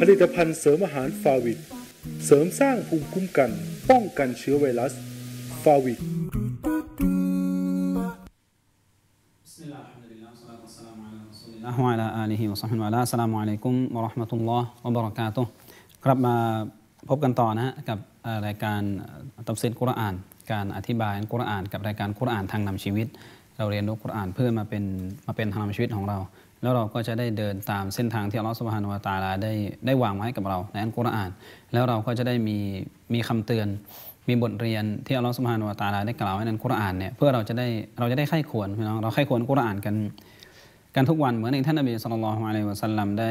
ผลิตภัณฑ์เสริมอาหารฟาวิดเสริมสร้างภูมิคุ้มกันป้องกันเชื้อไวรัสฟาวิดลอฮวาลาอัลอฮิมะซัลลฮมิวะลาสลลามุอะลัยกุมวะราะห์มะตุลลอฮฺวะบะฮราะกาตอฮ์กลับมาพบกันต่อนะฮะกับรายการตับซีดกุรอาน การอธิบายกุรอานกับรายการกุรอานทางนำชีวิต เราเรียนรู้กุรอานเพื่อมาเป็นมาเป็นทางนำชีวิตของเราแล้วเราก็จะได้เดินตามเส้นทางที่อัลลอฮฺสุบฮานุวาตาลาได้ได้วางไว้กับเราในอัลกุรอาน แล้วเราก็จะได้มีมีคำเตือน มีบทเรียนที่อัลลอฮฺสุบฮานุวาตาลาได้กล่าวไว้ในอักุรอานเนี่ยเพื่อเราจะได้เราจะได้ไข้ควรพี่น้องเราไข้ควรกุรอานกันกันทุกวันเหมือนในท่านนบีสุลต่านละฮ์มะลยวสัลลัมได้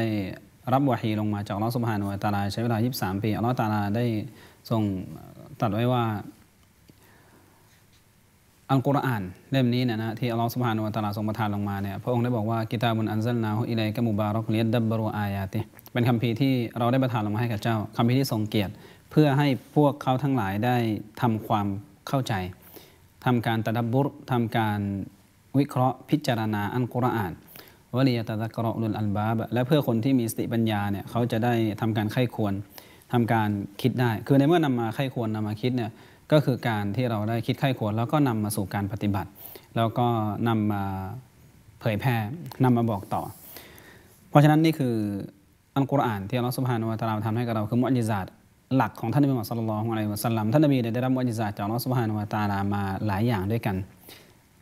รับวาฮีลงมาจากอัลลอฮฺสุบฮานุวาตาลาใช้เวลา 23 ปีอัลลอฮฺตาลาได้ทรงตัดไว้ว่าอัลกุรอานเล่มนี้นะนะที่อัลลอฮฺสุบฮานุวะตาลาทรงประทานลงมาเนี่ยพระองค์ได้บอกว่ากิตาบุนอันซัลนาฮุอิเลกะมุบารอกเลียดดับบรูอายาติเป็นคำพีที่เราได้ประทานลงมาให้กับเจ้าคำพีที่ทรงเกียรติ เพื่อให้พวกเขาทั้งหลายได้ทำความเข้าใจ ทำการตะดับบุรทำการวิเคราะห์พิจารณาอัลกุรอานวลียตะตะกรอลุลอัลบาบและเพื่อคนที่มีสติปัญญาเนี่ยเขาจะได้ทำการไข้ควรทำการคิดได้ คือในเมื่อนำมาไข้ควรนำมาคิดเนี่ยก็คือการที่เราได้คิดไข้ควรแล้วก็นำมาสู่การปฏิบัติ แล้วก็นำมาเผยแพร่นำมาบอกต่อ เพราะฉะนั้นนี่คืออัลกุรอานที่อัลลอฮฺสุบฮานุวะตาลาทำให้กับเราคือมุอัจิซาต หลักของท่านนบีมุฮัมมัดสุลลัลของอะไรสัลลัมท่านนบีได้รับมุอัจิซาตจากอัลลอฮฺสุบฮานุวะตาลามาหลายอย่างด้วยกัน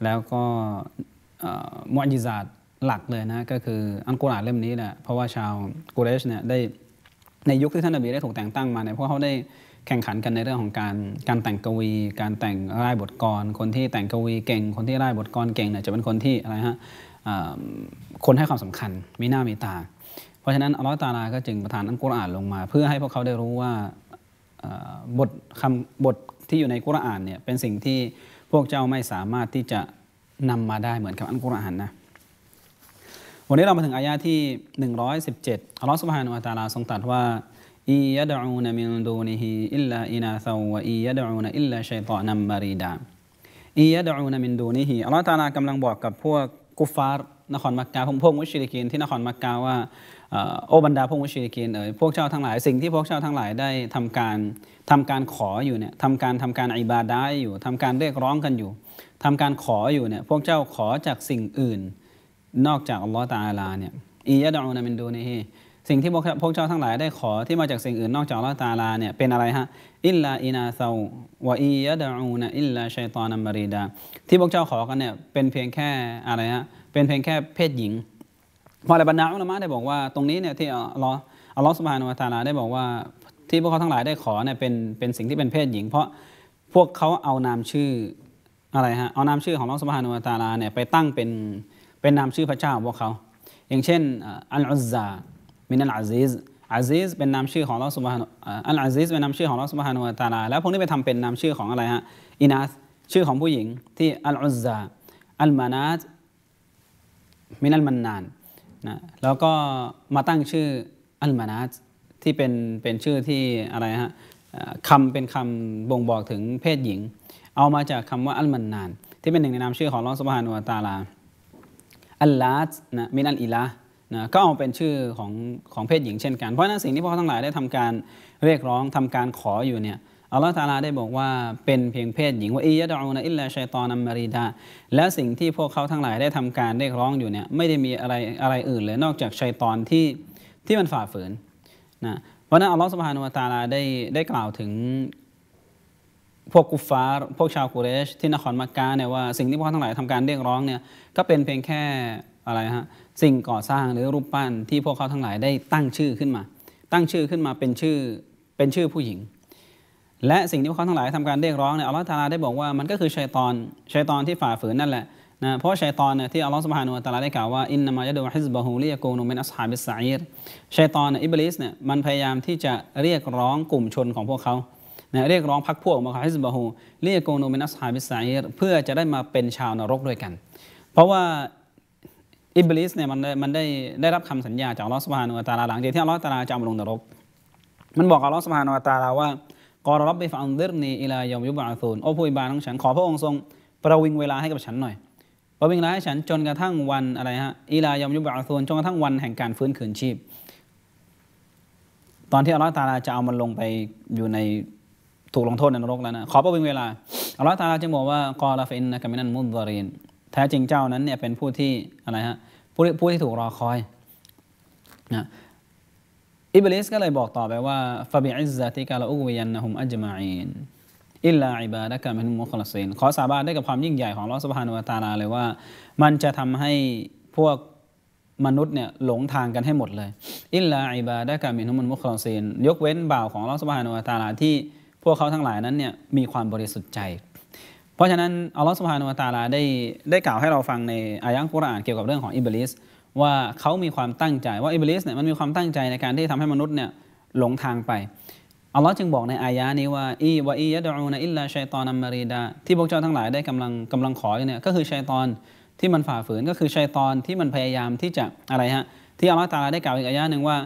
แล้วก็มุอัจิซาตหลักเลยนะก็คืออัลกุรอานเล่มนี้แหละเพราะว่าชาวกุเรชเนี่ยได้ในยุคที่ท่านนบีได้ถูกแต่งตั้งมาเนี่ยเพราะเขาได้แข่งขันกันในเรื่องของการการแต่งกวี การแต่งร่ายบทกรคนที่แต่งกวีเก่ง คนที่ร่ายบทกรเก่งเนี่ยจะเป็นคนที่อะไรฮะคนให้ความสำคัญ มีหน้ามีตา เพราะฉะนั้นอัลลอฮฺตาลาก็จึงประทานอัลกุรอานลงมา เพื่อให้พวกเขาได้รู้ว่าบทคำบทที่อยู่ในกุรอานเนี่ยเป็นสิ่งที่พวกเจ้าไม่สามารถที่จะนำมาได้เหมือนกับอัลกุรอานนะ วันนี้เรามาถึงอายะที่ 117 อัลลอฮฺสุบฮานุอัตาลาทรงตรัสว่าอี إن يدعون من دونه إلا إناثا وإن يدعون إلا شيطانا مريدا อียะดูนมิลดูนีฮีอัลลอฮฺตาลากำลังบอกกับพวกกุฟาร์นครมักกะพวกพวกมุชริกินที่นครมักกะว่าโอบรรดาพวกมุชริกินเอ๋ยพวกเจ้าทั้งหลายสิ่งที่พวกเจ้าทั้งหลายได้ทำการทำการขออยู่เนี่ยทำการทำการอิบาดะอยู่ทำการเรียกร้องกันอยู่ทำการขออยู่เนี่ยพวกเจ้าขอจากสิ่งอื่นนอกจากอัลลอฮฺตาลาเนี่ยอียะดอูนามินดูนีฮีสิ่งที่พวกเจ้าทั้งหลายได้ขอที่มาจากสิ่งอื่น นอกจากละตาลาเนี่ยเป็นอะไรฮะอิลลาอินาซาวะอียะดาอูนอิลลาชัยตอนัมบารีดา ที่พวกเจ้าขอกันเนี่ยเป็นเพียงแค่อะไรฮะเป็นเพียงแค่เพศหญิงพออะไรบรรดาอุลามะได้บอกว่าตรงนี้เนี่ยที่อัลลอฮ์อัลลอฮ์สุบฮานุวะตาลาได้บอกว่า ที่พวกเขาทั้งหลายได้ขอเนี่ยเป็นเป็นสิ่งที่เป็นเพศหญิง เพราะพวกเขาเอานามชื่ออะไรฮะเอานามชื่อของอัลลอฮ์สุบฮานุวะตาลาเนี่ยไปตั้งเป็นเป็นนามชื่อพระเจ้าของพวกเขา อย่างเช่นอัลอุซามินัลอาซิสอาซิสเป็นนามชื่อของลอสุบฮานอัลอาซิสเป็นนามชื่อของลอสุบฮานุตาลาแล้วพวกนี้ไปทำเป็นนามชื่อของอะไรฮะอินาสชื่อของผู้หญิงที่อัลอุซาอัลมานาตมินัลมันนานนะแล้วก็มาตั้งชื่ออัลมานาตที่เป็นเป็นชื่อที่อะไรฮะคำเป็นคำบ่งบอกถึงเพศหญิง เอามาจากคำว่าอัลมันนาน ที่เป็นหนึ่งในนามชื่อของลอสุบฮานุตาลาอัลลาตนะมินัลอิลานะก็เอาเป็นชื่อของของเพศหญิงเช่นกันเพราะนั้นสิ่งที่พวกทั้งหลายได้ทำการเรียกร้องทำการขออยู่เนี่ยอัลลอฮฺตาลาได้บอกว่าเป็นเพียงเพศหญิง ว่าอียะดอูนอิลลาชัยตอนัมมารีดาและสิ่งที่พวกเขาทั้งหลายได้ทำการเรียกร้องอยู่เนี่ยไม่ได้มีอะไรอะไรอื่นเลยนอกจากชัยตอนที่ที่มันฝ่าฝืนนะเพราะนั้นอัลลอฮฺสุบฮานุวะตาลาได้ได้กล่าวถึงพวกกุฟาร์พวกชาวกุเรชที่นครมักกะเนี่ยว่าสิ่งที่พวกเขาทั้งหลายทำการเรียกร้องเนี่ยก็เป็นเพียงแค่อะไรฮะสิ่งก่อสร้างหรือรูปปั้นที่พวกเขาทั้งหลายได้ตั้งชื่อขึ้นมาตั้งชื่อขึ้นมาเป็นชื่อเป็นชื่อผู้หญิง และสิ่งที่พวกเขาทั้งหลายทำการเรียกร้องเนี่ยอัลลอฮฺตาลาได้บอกว่ามันก็คือชัยตอน ชัยตอนที่ฝ่าฝืนนั่นแหละนะเพราะชัยตอนเนี่ยที่อัลลอฮฺสุบฮานุอัตลาได้กล่าวว่าอินนามายะดูฮิซบะฮูลียกูนุมินอัสฮาบิสไซร์ชัยตอนอิบลิสเนี่ยมันพยายามที่จะเรียกร้องกลุ่มชนของพวกเขานะเรียกร้องพรรคพวกมาคเขาฮิซบะฮูลียกูนุเมนอัสฮาบิสไซร์เพื่อจะได้มาเป็นชาวนรกด้วยกัน เพราะว่าอิบลิสเนี่ยมันได้มันได้ได้รับคำสัญญาจากอัลลอฮฺสุบฮานุอัตาลาหลังจากที่อัลลอฮฺตาลาจำลงนรก มันบอกอัลลอฮฺสุบฮานุอัตาลาว่า กอรับไปฟังดิรนี อิลายอมยุบอาซูน โอ้ผู้อิบานของฉัน ขอพระองค์ทรง ประวิงเวลาให้กับฉันหน่อย ประวิงเวลาให้ฉันจนกระทั่งวันอะไรฮะอิลายอมยุบอาซูน จนกระทั่งวันแห่งการฟื้นคืนชีพ ตอนที่อัลลอฮฺตาลาจะเอามันลงไปอยู่ในถูกลงโทษในนรกแล้วนะขอประวิงเวลาอัลลอฮฺตาลาจึงบอกว่ากอราฟินนะกามินันมุดดารีนแท้จริงเจ้านั้นเนี่ยเป็นผู้ที่อะไรฮะผู้ผู้ที่ถูกรอคอยนะอิบลิสก็เลยบอกต่อไปว่าฟาบิอิซซาติกาลอกวยันนะฮุมอัจมาอินอิลลาอิบาดะกะมินมุคลซีนขอสาบานได้กับความยิ่งใหญ่ของลอสพานุวตาลาเลยว่า มันจะทำให้พวกมนุษย์เนี่ยหลงทางกันให้หมดเลยอิลลาอิบาดะกะมินุมุคลซีนยกเว้นบ่าวของลอสพานุวตาลาที่พวกเขาทั้งหลายนั้นเนี่ยมีความบริสุทธิ์ใจเพราะฉะนั้นอัลลอฮฺสุบฮานุวาตาลาได้ได้กล่าวให้เราฟังในอายะห์กุรอานเกี่ยวกับเรื่องของอิบลิสว่าเขามีความตั้งใจว่าอิบลิสเนี่ยมันมีความตั้งใจในการที่ทำให้มนุษย์เนี่ยหลงทางไปอัลลอฮ์จึงบอกในอายะนี้ว่าอีวะอียะดอูนะอิลลาชัยตอนอัมมารีดาที่พวกเจ้าทั้งหลายได้กำลังกำลังขอเนี่ยก็คือชัยตอนที่มันฝ่าฝืนก็คือชัยตอนที่มันพยายามที่จะอะไรฮะที่อัลลอฮ์ตาลาได้กล่าวอีกอายะหนึ่งว่า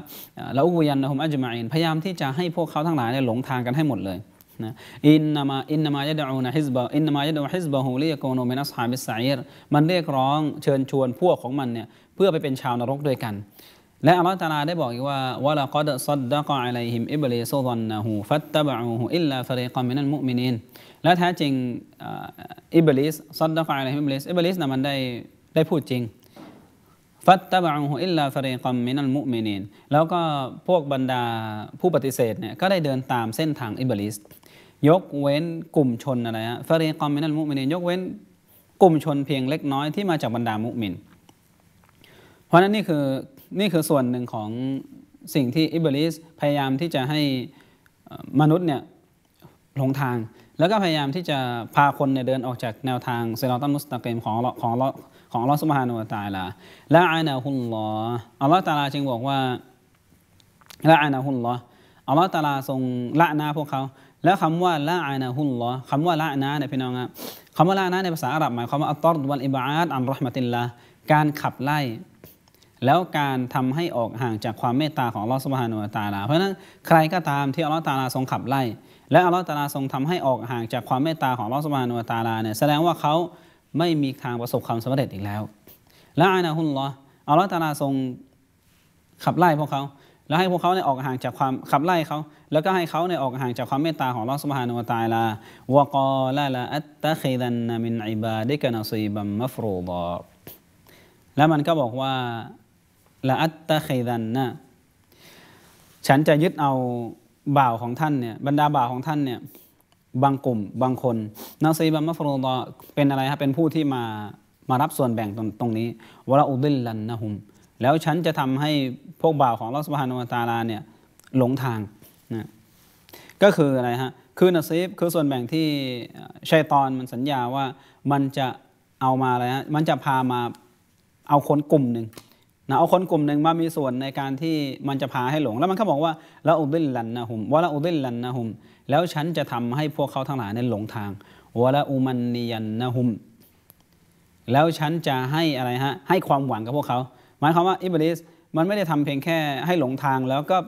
ละอุุยันนะฮุมอัจมาอินพยายามที่จะให้พวกเขาทั้งหลายเนี่ยหลงทางกันให้หมดเลยนะอินนามาอินนามายะดอูนะฮิซบะอินนามายะดอูฮิซบะฮูลิยะกูนูมินัสฮามิสไซร์มันเรียกร้องเชิญชวนพวกของมันเนี่ยเพื่อไปเป็นชาวนรกด้วยกัน และอัลลอฮฺตาลาได้บอกอีกว่าวะลากอดซัดดะกะอะลัยฮิมอิบลิซุซันนะฮูฟัตตะบะอูฮูอิลลาฟะรีกัมมินัลมุอมินีนและแท้จริงอิบลิสซัดดะกะอะลัยฮิมอิบลิสอิบลิสนะมันได้ได้พูดจริงฟัตตะบะอูฮูอิลลาฟะรกัมมินัลมุอมินีนแล้วก็พวกบรรดาผู้ปฏิเสธเนี่ยก็ได้เดินตามเส้นทางอิบลิสยกเว้นกลุ่มชนอะไรฮะ ฟารีกอมินัลมุมินยกเว้นกลุ่มชนเพียงเล็กน้อยที่มาจากบรรดามุมิน เพราะนั้นนี่คือนี่คือส่วนหนึ่งของสิ่งที่อิบลิสพยายามที่จะให้มนุษย์เนี่ยหลงทาง แล้วก็พยายามที่จะพาคนเนี่ยเดินออกจากแนวทางเซลตันมุสตะเกมของของของลอสุบฮานุตาลาละอานาฮุลลออัลลอฮ์ตาลาจึงบอกว่าละอานาฮุลลออัลลอฮ์ตาลาทรงละนาพวกเขาแล้วคำว่าละอานะฮุลลอคำว่าละนะเนี่ยพี่น้องครับคำว่าละนะในภาษาอาหรับหมายความว่าอัตตอวันอิบาดอันรอฮ์มตินละการขับไล่ แล้วการทำให้ออกห่างจากความเมตตาของอัลลอฮ์สุบฮานุตาลาเพราะนั้นใครก็ตามที่อัลลอฮ์ตาลาทรงขับไล่และอัลลอฮ์ตาลาทรงทำให้ออกห่างจากความเมตตาของอัลลอฮ์สุบฮานุตาลาเนี่ยแสดงว่าเขาไม่มีทางประสบความสำเร็จอีกแล้วละอานะฮุลลออัลลอฮ์ตาลาทรงขับไล่พวกเขาแล้วให้พวกเขาเนี่ยออกห่างจากความขับไล่เขา แล้วก็ให้เขาเนี่ยออกห่างจากความเมตตาของลอสมาฮานุวตาลาวกอลาลาอัตตะคิดันนามินอิบาดิกะนาซีบัมมัฟรูดอแล้วมันก็บอกว่าละอัตตะคิดันนะฉันจะยึดเอาบ่าวของท่านเนี่ย บรรดาบ่าวของท่านเนี่ยบางกลุ่มบางคนนาซีบัมมัฟรูดอเป็นอะไรครับเป็นผู้ที่มา มารับส่วนแบ่งตรงนี้ วะลาอุดิลลันนะฮุมแล้วฉันจะทำให้พวกบ่าวของลอสบาฮานวตาลาเนี่ย หลงทางนะก็คืออะไรฮะคือนาซีฟคือส่วนแบ่งที่ชัยตอนมันสัญญาว่ามันจะเอามาอะไรฮะมันจะพามาเอาคนกลุ่มหนึ่งนะเอาคนกลุ่มหนึ่งมามีส่วนในการที่มันจะพาให้หลงแล้วมันก็บอกว่าลาอุดิลลันนะฮุมว่าลาอุดิลลันนะฮุม แล้วฉันจะทำให้พวกเขาทั้งหลายนั้นหลงทางวะลาอุมันนียันนะฮุม แล้วฉันจะให้อะไรฮะให้ความหวังกับพวกเขาหมายความว่าอิบลิสมันไม่ได้ทำเพียงแค่ให้หลงทางแล้วก็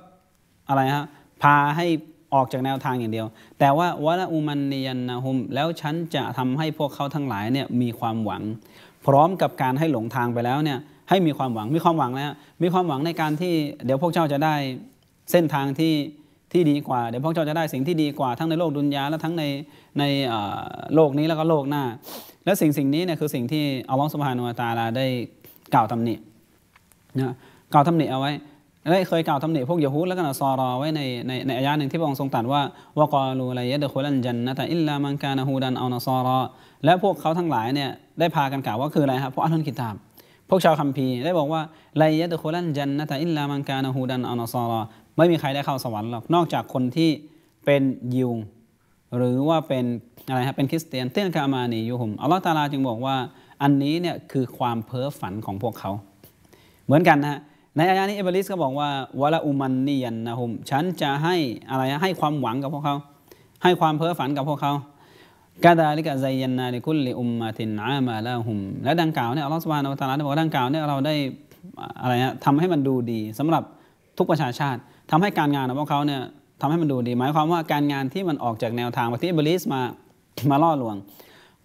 อะไรฮะพาให้ออกจากแนวทางอย่างเดียว แต่ว่าวะละอุมันนียนนะฮุม แล้วฉันจะทำให้พวกเขาทั้งหลายเนี่ยมีความหวัง พร้อมกับการให้หลงทางไปแล้วเนี่ยให้มีความหวังมีความหวังแล้วมีความหวังในการที่เดี๋ยวพวกเจ้าจะได้เส้นทางที่ที่ดีกว่าเดี๋ยวพวกเจ้าจะได้สิ่งที่ดีกว่าทั้งในโลกดุนยาและทั้งในในโลกนี้แล้วก็โลกหน้า และสิ่งสิ่งนี้เนี่ยคือสิ่งที่อัลลอฮฺสุบฮานุอัตาลาได้กล่าวตำหนินะกล่าวทำเนียเอาไว้ ได้เคยกล่าวทำเนิพวกยะฮูและก็นซอรอไว้ ในในในอายะหนึ่งที่พระองค์ทรงตรัสว่าวะกอลูอะไรยะเดะคุลันจันนะแต่อิลลามังกานะฮูดันเอานซอรอและพวกเขาทั้งหลายเนี่ยได้พากันกล่าวว่าคืออะไรครับเพราะอัลลอฮ์กิตามพวกชาวคัมภีร์ได้บอกว่าไรยะเดะคุลันจันนะแต่อิลลามังกานะฮูดันเอานซอรอไม่มีใครได้เข้าสวรรค์หรอก นอกจากคนที่เป็นยิวหรือว่าเป็นอะไรครับเป็นคริสเตียนเตี้ยนกามานียูฮุมอัลลอฮ์ตาลาจึงบอกว่าอันนี้เนี่ยคือความเพ้อฝันของพวกเขาเหมือนกันนะในอายะนี้อิบลิสก็บอกว่าวะละอุมันนียันนะฮุม ฉันจะให้อะไร ให้ความหวังกับพวกเขา ให้ความเพ้อฝันกับพวกเขากาดาลิกะไซยันนาลิคุลิอุมมาตินอามาลาฮุม และดังกล่าวเนี่ยอัลลอฮฺสุบานอัลตาลาได้บอกดังกล่าวเนี่ยเราได้อะไรฮะทำให้มันดูดี สำหรับทุกประชาชาติทำให้การงานของพวกเขาเนี่ยทำให้มันดูดี หมายความว่าการงานที่มันออกจากแนวทางที่อิบลิสมามาล่อลวง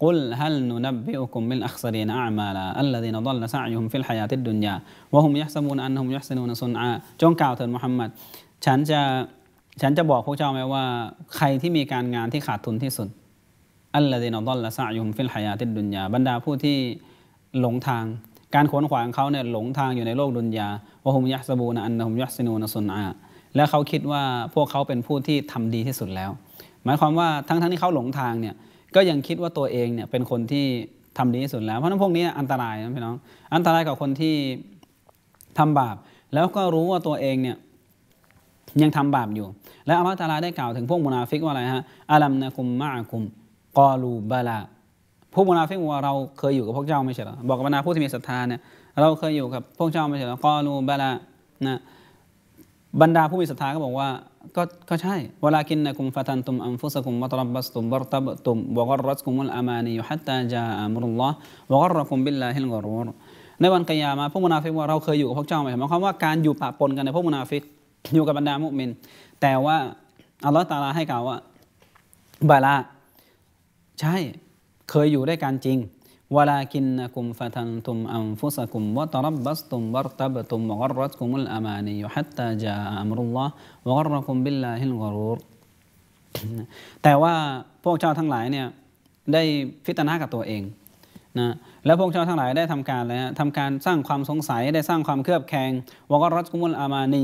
กุุุุลลฮันนบิิอคมม قل هل ننبئكم من أ خ س ر ล ن أعمالا ลสัยุมฟิลฮ ه ย في الحياة الدنيا وهم يحسبون أنهم ي ซน ن น ن ุนอาจงกล่าวเถิดมุฮัมมัดฉันจะฉันจะบอกพวกเจ้าไหมว่า ใครที่มีการงานที่ขาดทุนที่สุดอัลลอฮีนอดลละซยุมฟิลฮายาติดดุนยาบรรดาผู้ที่หลงทาง การขวนขวางเขาเนี่ยหลงทางอยู่ในโลกดุนยาวะฮุมยัซมูนอันฮุมยัซนูนสุนอาและเขาคิดว่าพวกเขาเป็นผู้ที่ทำดีที่สุดแล้ว หมายความว่าทั้งทั้งที่เขาหลงทางเนี่ยก็ยังคิดว่าตัวเองเนี่ย เป็นคนที่ทำดีที่สุดแล้ว เพราะนั้นพวกนี้อันตรายนะพี่น้องอันตรายกับคนที่ทำบาป แล้วก็รู้ว่าตัวเองเนี่ยยังทำบาปอยู่ และอัลลอฮฺตาลาได้กล่าวถึงพวกมุนาฟิกว่าอะไรฮะอัลัมนะคุมมาคุมกอลูบาลาพวกมุนาฟิกว่าเราเคยอยู่กับพวกเจ้าไม่ใช่หรอบอกกับบรรดาผู้ที่มีศรัทธาเนี่ยเราเคยอยู่กับพวกเจ้าไม่ใช่หรอกอลูบาลานะบรรดาผู้มีศรัทธาก็บอกว่าก็ก็ใช่เวลากินนะคุมฟาตันตุมอัมฟุสกุมมัตรับบัสตุมบรตับตุมวกรัสกุมุลอามานียุฮัตตาจาอัมรุลลอฮ์วกรรคุมบิลลาฮิลกอรูรในวันกิยามาพวกมุนาฟิกว่าเราเคยอยู่กับพวกเจ้าไหมหมายความว่าการอยู่ปะปนกันในพวกมุนาฟิกอยู่กับบรรดามุมิน แต่ว่าอัลลอฮ์ตาลาให้กล่าวว่าบาลาใช่เคยอยู่ด้วยกันจริง ولكنكم فتنتم أنفسكم وتربصتم وارتبتم وغرتكم الأماني حتى جاء أمر الله وغركم ب ล ل ل ه ا ل غ ر و รแต่ว่าพวกเจ้าทั้งหลายเนี่ย ได้พิจนากับตัวเองนะแล้วพวกเจ้าทั้งหลายได้ทำการอะไรฮะทำการสร้างความสงสัยได้สร้างความเครือบแคลงวกรัตกุมุลอามานี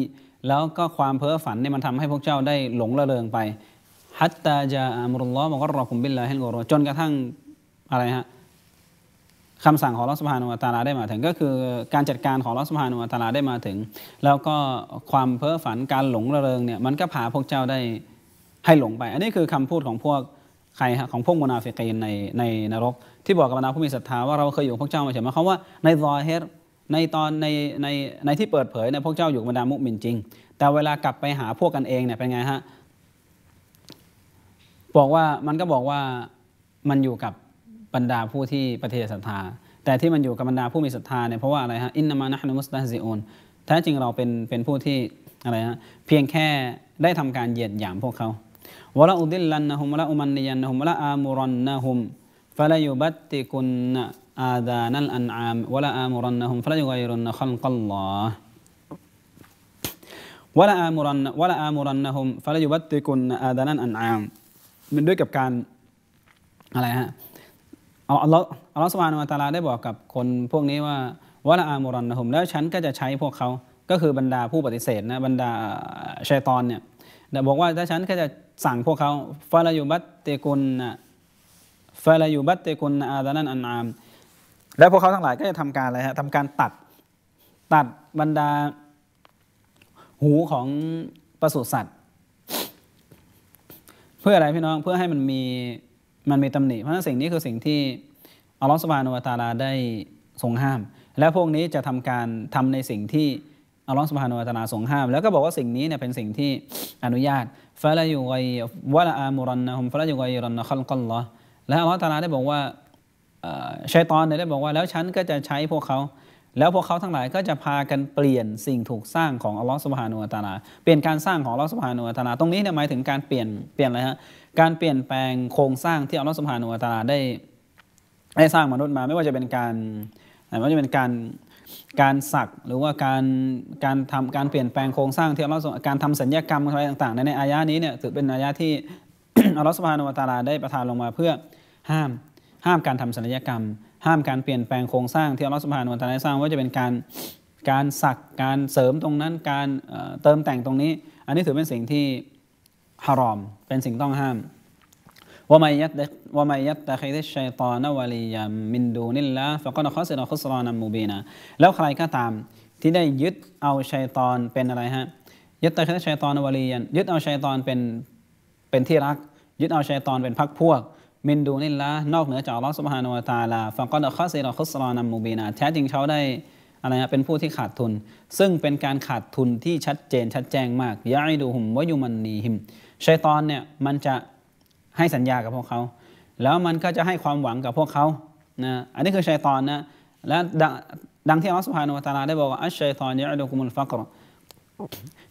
แล้วก็ความเพ้อฝันเนี่ยมันทำให้พวกเจ้าได้หลงระเริงไป ฮัตตาจาอัมรุลลอฮ์ะกรรอคุมบิลลาฮิลกรจนกระทั่งอะไรฮะคำสั่งของรัสภานุวัตาลาได้มาถึงก็คือการจัดการของรัสภานุวัตาลาได้มาถึง แล้วก็ความเพ้อฝันการหลงระเริงเนี่ยมันก็พาพวกเจ้าได้ให้หลงไป อันนี้คือคำพูดของพวกใครของพวกมุนาฟิกีนในในนรก ที่บอกกับบรรดาผู้มีศรัทธาว่าเราเคยอยู่พวกเจ้ามาเฉยมาเขาว่าในรอยเฮดในตอนในในในที่เปิดเผยในพวกเจ้าอยู่บบรรดามุมินจริงแต่เวลากลับไปหาพวกกันเองเนี่ยเป็นไงฮะบอกว่ามันก็บอกว่ามันอยู่กับบรรดาผู้ที่ปฏิเสธศรัทธา แต่ที่มันอยู่กับบรรดาผู้มีศรัทธาเนี่ยเพราะว่าอะไรฮะอินนามานะฮนุมุสตาซิโอนแท้จริงเราเป็นเป็นผู้ที่อะไรฮะเพียงแค่ได้ทำการเหยียดหยามพวกเขาวะละอุดิลลันนะฮุมวะละอุมันนียันนะฮุมวะละอามุรันนะฮุมฟะละยุบัตติกุนอาดานัลอันอามวะละอามุรันนะฮุมฟะละยุกัรุนนะขลกัลลอฮ์ ولا آمرن و า ا آمرنهم ف ل ي อาดานัลอันอามมันด้วยกับการอะไรฮะเอาอัลลอฮ์อัลลอฮ์สวบานุอัตาลาได้บอกกับคนพวกนี้ว่าวะลาอามรอนนะฮุม แล้วฉันก็จะใช้พวกเขาก็คือบรรดาผู้ปฏิเสธนะบรรดาชัยตอนเนี่ยบอกว่า ถ้าฉันก็จะสั่งพวกเขาฟาลายูบัตเตกุนนะฟาลายูบัตเตกุนนะอาดานันอันอามแล้วพวกเขาทั้งหลายก็จะทำการอะไรฮะทำการตัด ตัดบรรดาหูของปศุสัตว์ เพื่ออะไรพี่น้องเพื่อให้มันมีมันมีตำหนิเพราะฉะนั้นสิ่งนี้คือสิ่งที่อัลลอฮฺสุบานุวาตาลาได้ทรงห้าม และพวกนี้จะทำการทำในสิ่งที่อัลลอฮฺสุบานุวาตาลาทรงห้ามแล้วก็บอกว่าสิ่งนี้เนี่ยเป็นสิ่งที่อนุญาต ฟะละยุไกวะละอามุรันนะฮุมฟะละยุไกรันนะคัลกัลลอและอัลลอฮฺตาลาได้บอกว่าชัยตอนเนี่ยได้บอกว่า แล้วฉันก็จะใช้พวกเขาแล้วพวกเขาทั้งหลายก็จะพากันเปลี่ยนสิ่งถูกสร้างของอัลลอฮฺสุบฮานุอัตาลาเปลี่ยนการสร้างของอัลลอฮฺสุบฮานุอัตาลาตรงนี้เนี่ยหมายถึงการเปลี่ยนเปลี่ยนอะไรฮะการเปลี่ยนแปลงโครงสร้างที่อัลลอฮฺสุบฮานุอัตาลาได้ได้สร้างมนุษย์มาไม่ว่าจะเป็นการไม่ว่าจะเป็นการการสักหรือว่าการการทำการเปลี่ยนแปลงโครงสร้างที่อัลลอฮฺการทำสัญญกรรมอะไรต่าง ๆ ในอายะนี้เนี่ยถือเป็นอายะที่อัลลอฮฺสุบฮานุอัตาลาได้ประทานลงมาเพื่อห้ามห้ามการทำศัลยกรรม ห้ามการเปลี่ยนแปลงโครงสร้างที่อัลลอฮฺสุบฮานุวะตาลาสร้างว่าจะเป็นการการสักการเสริมตรงนั้นการเติมแต่งตรงนี้ อันนี้ถือเป็นสิ่งที่ฮารอมเป็นสิ่งต้องห้ามว่ามายัดว่ามายัดตะคิดชัยตอนวลียามินดูนิลละฟะกอน้อสิรอคุสรอนัมูบีนะ แล้วใครก็ตามที่ได้ยึดเอาชัยตอนเป็นอะไรฮะยึดตะคิดชัยตอนวลียันยึดเอาชัยตอนเป็นเป็นที่รัก ยึดเอาชัยตอนเป็นพักพวกมินดูนิลละนอกเหนือจากอัลลอฮ์สุบฮานุวตาลาฟังก็ดข้อเสียข้อสรอนัมมูบีนาแท้จริงเขาได้อะไรนะเป็นผู้ที่ขาดทุน ซึ่งเป็นการขาดทุนที่ชัดเจนชัดแจ้งมากย้ายดูหุมวายุมันนีหิมชัยตอนเนี่ยมันจะให้สัญญากับพวกเขา แล้วมันก็จะให้ความหวังกับพวกเขานะอันนี้คือชัยตอนนะและดดังที่อัลลอฮ์สุบฮานุวตาลาได้บอกว่าอัชชัยตอนยะดูกุมุลฟักร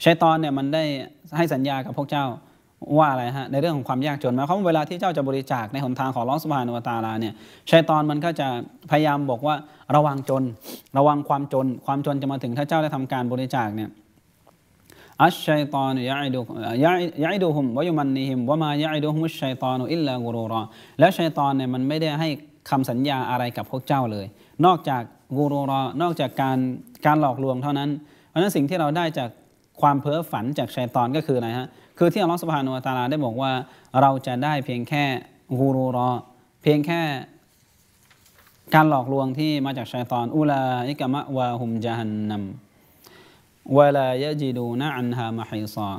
ชัยตอนเนี่ยมันได้ให้สัญญากับพวกเจ้าว่าอะไรฮะในเรื่องของความยากจนหมายความว่าเวลาที่เจ้าจะบริจาคในหนทางของลอสบานุตาลาเนี่ยชัยตอนมันก็จะพยายามบอกว่าระวังจน ระวังความจน ความจนจะมาถึงถ้าเจ้าได้ทำการบริจาคเนี่ยอัชชัยตอนยะอิดูยดูฮุมวยุมันนิฮิมวามายะอิดูฮุมชัยตอนอิลลากรูรอและชัยตอนเนี่ยมันไม่ได้ให้คำสัญญาอะไรกับพวกเจ้าเลย นอกจากกูรูรอนอกจากการการหลอกลวงเท่านั้น เพราะนั้นสิ่งที่เราได้จากความเพ้อฝันจากชัยตอนก็คืออะไรฮะคือที่อัลลอฮฺสุบฮานุอัตาลาได้บอกว่า เราจะได้เพียงแค่กูรูรอเพียงแค่ การหลอกลวงที่มาจากชายตอนอุลาอิกะมะวาฮุมจฮันนัมเวลายะจิดูนะอันฮามะฮิซา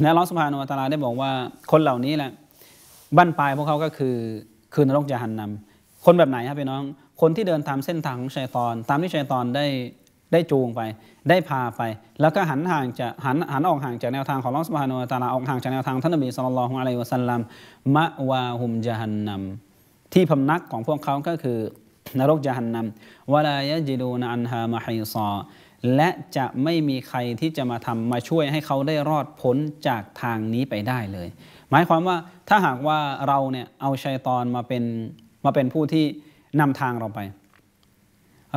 และอัลลอฮฺสุบฮานุอัตาลาได้บอกว่าคนเหล่านี้แหละ บั้นปลายพวกเขาก็คือคือนรกจฮันนัมคนแบบไหนครับพี่น้อง คนที่เดินตามเส้นทางของชายตอน ตามที่ชายตอนได้ได้จูงไปได้พาไป แล้วก็หันห่างจะหันหันออกห่างจากแนวทางของลอสบานูตาลาออกห่างจากแนวทางท่านอับีสุลต่าลอฮฺอะลัยวะสัลลัมมะวาหุมจหันนัมที่พำนักของพวกเขาก็คือ นรกจหันนัมวลายจิดูนอันฮามะฮิซอ และจะไม่มีใครที่จะมาทำมาช่วยให้เขาได้รอดพ้นจากทางนี้ไปได้เลย หมายความว่าถ้าหากว่าเราเนี่ยเอาชัยตอนมาเป็นมาเป็นผู้ที่นำทางเราไป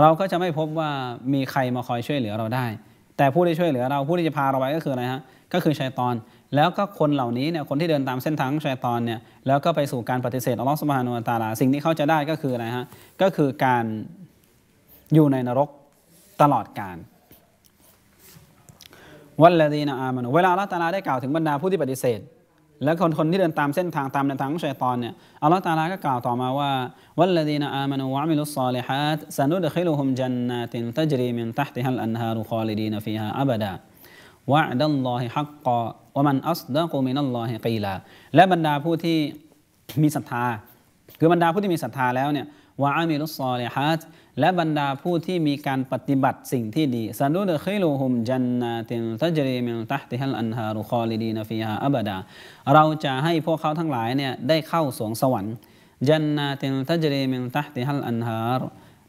เราก็จะไม่พบว่ามีใครมาคอยช่วยเหลือเราได้ แต่ผู้ที่ช่วยเหลือเรา ผู้ที่จะพาเราไปก็คืออะไรฮะ ก็คือชัยตอน แล้วก็คนเหล่านี้เนี่ย คนที่เดินตามเส้นทางชัยตอนเนี่ย แล้วก็ไปสู่การปฏิเสธอัลลอฮฺสุบฮานุตาลา สิ่งที่เขาจะได้ก็คืออะไรฮะ ก็คือการอยู่ในนรกตลอดกาล วัลลดีนอามานุเวลาละตาลาได้กล่าวถึงบรรดาผู้ที่ปฏิเสธแล้วคนคนที่เดินตามเส้นทาง ตามแนวทางของชัยตอนเนี่ยอัลลอฮฺตาลาก็กล่าวต่อมาว่า วัลลดีนอามานูวะมิลุสซาลิฮัตสนุดขิลุฮุมจันนาตินตัจรีมินตัฮติฮัลอันฮารุคอลิดีนฟีฮาอับดาวะดัลลอฮิฮักกะวะมันอัสดะกุมินัลลอฮิกีลาและบรรดาผู้ที่มีศรัทธา คือบรรดาผู้ที่มีศรัทธาแล้วเนี่ยวะอามิลุสซอลิฮัตและบรรดาผู้ที่มีการปฏิบัติสิ่งที่ดีซานูดคิลูฮุมจันนาตินตัจรีมินตัฮติฮัลอันฮารุคอลิดีนฟิฮาอับดาเราจะให้พวกเขาทั้งหลายเนี่ยได้เข้าสวงสวรรค์จันนาตินตัจรีมินตัฮติฮัลอันฮาร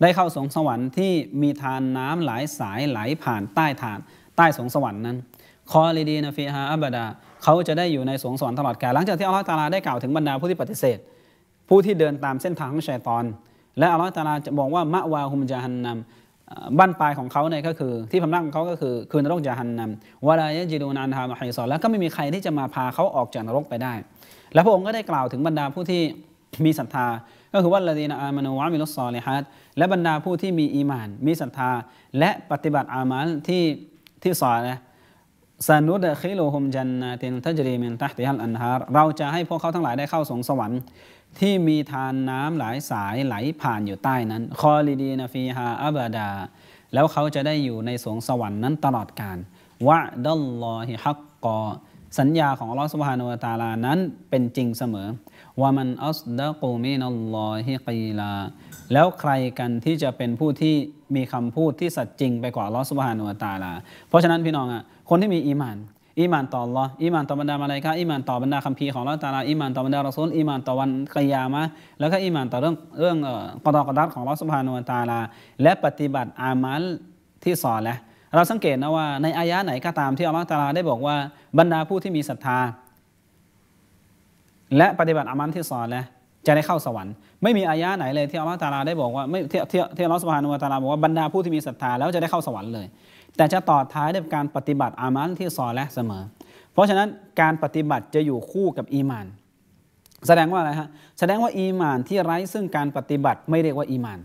ได้เข้าสวงสวรรค์ที่มีทานน้ำหลายสายไหลผ่านใต้ฐานใต้สวงสวรรค์นั้นคอลิดีนฟีฮาอับดาเขาจะได้อยู่ในสวงสวรรค์ตลอดกาลหลังจากที่อัลลอฮฺตาลาได้กล่าวถึงบรรดาผู้ที่ปฏิเสธผู้ที่เดินตามเส้นทางของชัยตอนและอัลลอฮฺตาลาจะบอกว่ามะวาฮุมจาฮันนัมบ้านปลายของเขาเนี่ยก็คือที่พำนักของเขาก็คือคือนรกจาฮันนัมวาลายะจิดูนานทามะไฮซอแล้วก็ไม่มีใครที่จะมาพาเขาออกจากนรกไปได้ และพระองค์ก็ได้กล่าวถึงบรรดาผู้ที่มีศรัทธา ก็คือว่าละดีนอามานูวะมิลสซอลิฮัดและบรรดาผู้ที่มีอีมานมีศรัทธาและปฏิบัติอามัลที่ที่สอนนะสนุดคิโลฮุมจันนาตินทัจรีมินตัติฮัลอันฮารเราจะให้พวกเขาทั้งหลายได้เข้าสงสวรรค์ที่มีทานน้ำหลายสายไหลผ่านอยู่ใต้นั้น คอลีดีนาฟีฮาอับดา แล้วเขาจะได้อยู่ในสวงสวรรค์นั้นตลอดกาล วะดัลลอฮิฮักกอสัญญาของลอสุบฮานุตาลานั้นเป็นจริงเสมอวะามันอัสดะกูมินัลลอฮิกีลา แล้วใครกันที่จะเป็นผู้ที่มีคำพูดที่สัจจริงไปกว่าลอสุบฮานุตาลาเพราะฉะนั้นพี่น้องอ่ะคนที่มีอีมานอีมานต่อล h อิมานต่อบรรดามาลายกาอิมานต่อบรรดาคัมภีร์ของละตาลาอิมานต่อบรรดารอซูลอิมานต่อวันกิยามะแล้วก็อิมานต่อเรื่องเรื่องกอดอกอดัตของละสุภานุตาลาและปฏิบัติอามัลที่สอนแหละเราสังเกตนะว่าในอายะไหนก็ตามที่อัลลอฮฺตาลาได้บอกว่าบรรดาผู้ที่มีศรัทธา และปฏิบัติอามัลที่สอนแหละจะได้เข้าสวรรค์ไม่มีอายะไหนเลยที่อัลลอฮฺตาลาได้บอกว่าไม่ที่ที่อัลลอฮฺสุบฮานุวตาลาบอกว่าบรรดาผู้ที่มีศรัทธาแล้วจะได้เข้าสวรรค์เลยแต่จะต่อท้ายด้วยการปฏิบัติอามัลที่ซอและเสมอ เพราะฉะนั้นการปฏิบัติจะอยู่คู่กับอีมานแสดงว่าอะไรฮะแสดงว่าอีมานที่ไร้ซึ่งการปฏิบัติไม่เรียกว่าอีมาน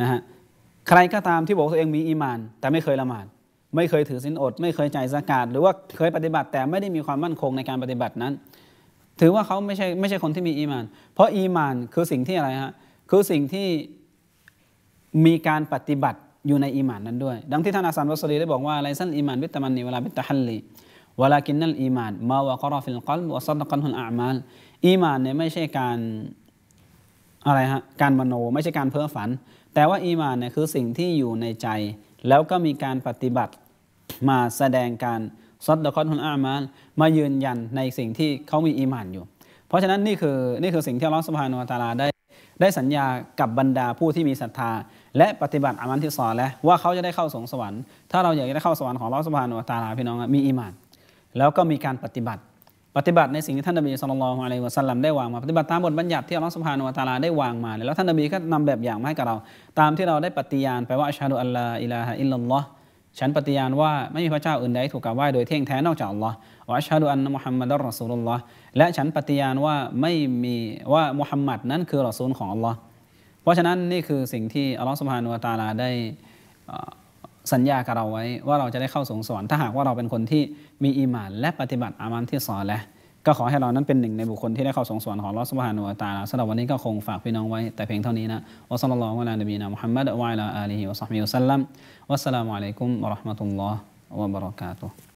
นะฮะใครก็ตามที่บอกตัวเองมีอีมานแต่ไม่เคยละหมาดไม่เคยถือศีลอด ไม่เคยใจสะสกาดหรือว่าเคยปฏิบัติแต่ไม่ได้มีความมั่นคงในการปฏิบัตินั้นถือว่าเขาไม่ใช่ไม่ใช่คนที่มีอีมานเพราะอีมานคือสิ่งที่อะไรฮะคือสิ่งที่มีการปฏิบัติอยู่ในอีหมาน นั้นด้วย ดังที่ท่านอาสันวัสรีได้บอกว่าไรซันอีหมานวิตมันนีเวลา็นตฮัลลีวลากินนันอีมาน มาวะกรอฟิลกัลวะซัดกันหุนอามาลอีมานเนี่ยไม่ใช่การ อะไรฮะ การมโนไม่ใช่การเพ้อฝัน แต่ว่าอีมานเนี่ยคือสิ่งที่อยู่ในใจ แล้วก็มีการปฏิบัติ มาแสดงการซัดกันหุนอามาลมายืนยันในสิ่งที่เขามีอีมานอยู่ เพราะฉะนั้นนี่คือนี่คือสิ่งที่อัลลอฮฺสุบฮานุวะตาลาได้ ได้สัญญากับบรรดาผู้ที่มีศรัทธาและปฏิบัติอามันที่สอนแล้วว่าเขาจะได้เข้าสงสวรรค์ถ้าเราอยากจะได้เข้าสวรรค์ของลอสภานุตาลาพี่น้องมีอีมานแล้วก็มีการปฏิบัติ ปฏิบัติในสิ่งที่ท่านนบีสุลต่านอะไรวะสลัมได้วางมาปฏิบัติตามบทบัญญัติที่อัลลอฮสุภาานุตาลาได้วางมา แล้ว ท่านนบีก็นำแบบอย่างมาให้กับเรา ตามที่เราได้ปฏิญาณไปว่าอัชฮะดุอัลลอฮอิลาฮะอิลลัลลอฮฉันปฏิญาณว่าไม่มีพระเจ้าอื่นใดถูกกล่าวว่าโดยเที่ยงแท้นอกจากอัลลอฮ์อัชฮะดุอันมุฮัมมัดรอสูลุลลอฮ์และฉันปฏิญาณว่าไม่มีว่ามุฮัมมัดนั้นคือรอซูลของอัลลอฮ์เพราะฉะนั้นนี่คือสิ่งที่อัลลอฮฺสุบฮานุว์ตาลาได้สัญญากับเราไว้ว่าเราจะได้เข้าสงสวรรค์ถ้าหากว่าเราเป็นคนที่มีอิมานและปฏิบัติอามันที่สอนแล้วก็ขอให้เรานั้นเป็นหนึ่งในบุคคลที่ได้เข้าสงสวรรค์ของลอสุบฮานุอ์ตาลาสำหรับวันนี้ก็คงฝากพี่น้องไว้แต่เพียงเท่านี้นะอัสลลอฮุอะลานบีนะมุฮัมมัดวะอะลาอาลีฮิวะซัลลัมวัสสลามุอะลัยกุมวะราะห์มะตุลลอฮ์วะบะเราะกาตุฮ